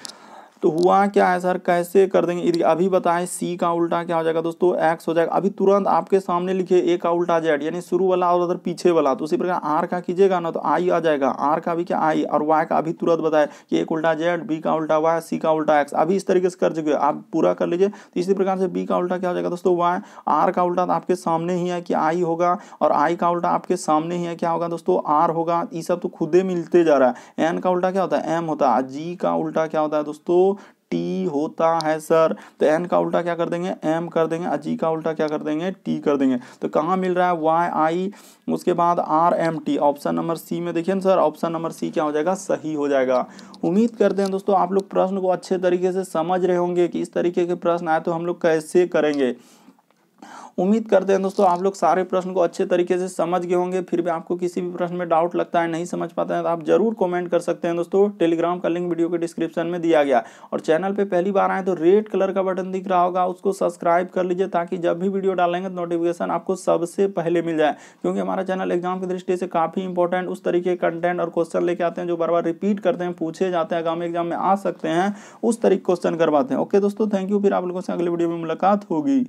तो हुआ क्या है सर कैसे कर देंगे अभी बताएं सी का उल्टा क्या हो जाएगा दोस्तों एक्स हो जाएगा अभी तुरंत आपके सामने लिखे ए का उल्टा जेड यानी शुरू वाला और उधर पीछे वाला तो उसी प्रकार आर का कीजिएगा ना तो आई आ जाएगा आर का भी क्या आई और वाई का अभी तुरंत बताए कि एक उल्टा जेड बी का उल्टा वाई सी का उल्टा एक्स अभी इस तरीके से कर चुके आप पूरा कर लीजिए तो इसी प्रकार से बी का उल्टा क्या हो जाएगा दोस्तों वाई आर का उल्टा तो आपके सामने ही है कि आई होगा और आई का उल्टा आपके सामने ही है क्या होगा दोस्तों आर होगा ये सब तो खुदे मिलते जा रहा है एन का उल्टा क्या होता है एम होता है जी का उल्टा क्या होता है दोस्तों टी होता है सर तो एन का उल्टा क्या कर देंगे एम कर देंगे अजी जी का उल्टा क्या कर देंगे टी कर देंगे तो कहाँ मिल रहा है वाई आई उसके बाद R M T option number C में देखिए ना सर ऑप्शन नंबर सी क्या हो जाएगा सही हो जाएगा उम्मीद करते हैं दोस्तों आप लोग प्रश्न को अच्छे तरीके से समझ रहे होंगे कि इस तरीके के प्रश्न आए तो हम लोग कैसे करेंगे उम्मीद करते हैं दोस्तों आप लोग सारे प्रश्न को अच्छे तरीके से समझ गए होंगे फिर भी आपको किसी भी प्रश्न में डाउट लगता है नहीं समझ पाते हैं तो आप जरूर कमेंट कर सकते हैं दोस्तों टेलीग्राम का लिंक वीडियो के डिस्क्रिप्शन में दिया गया और चैनल पर पहली बार आए तो रेड कलर का बटन दिख रहा होगा उसको सब्सक्राइब कर लीजिए ताकि जब भी वीडियो डालेंगे तो नोटिफिकेशन आपको सबसे पहले मिल जाए क्योंकि हमारा चैनल एग्जाम की दृष्टि से काफ़ी इंपॉर्टेंट उस तरीके के कंटेंट और क्वेश्चन लेके आते हैं जो बार बार रिपीट करते हैं पूछे जाते हैं आगामी एग्जाम में आ सकते हैं उस तरीके क्वेश्चन करवाते हैं ओके दोस्तों थैंक यू फिर आप लोगों से अगले वीडियो में मुलाकात होगी